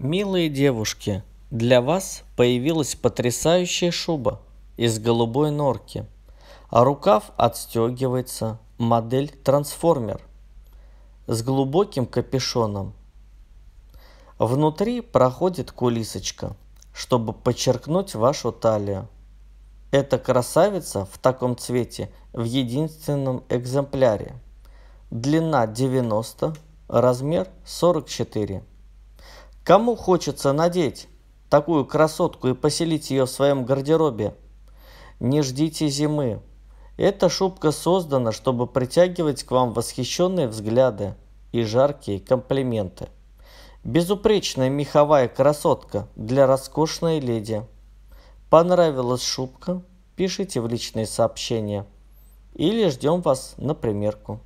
Милые девушки, для вас появилась потрясающая шуба из голубой норки, а рукав отстегивается модель трансформер с глубоким капюшоном. Внутри проходит кулисочка, чтобы подчеркнуть вашу талию. Эта красавица в таком цвете в единственном экземпляре. Длина 90, размер 44. Кому хочется надеть такую красотку и поселить ее в своем гардеробе? Не ждите зимы. Эта шубка создана, чтобы притягивать к вам восхищенные взгляды и жаркие комплименты. Безупречная меховая красотка для роскошной леди. Понравилась шубка? Пишите в личные сообщения. Или ждем вас на примерку.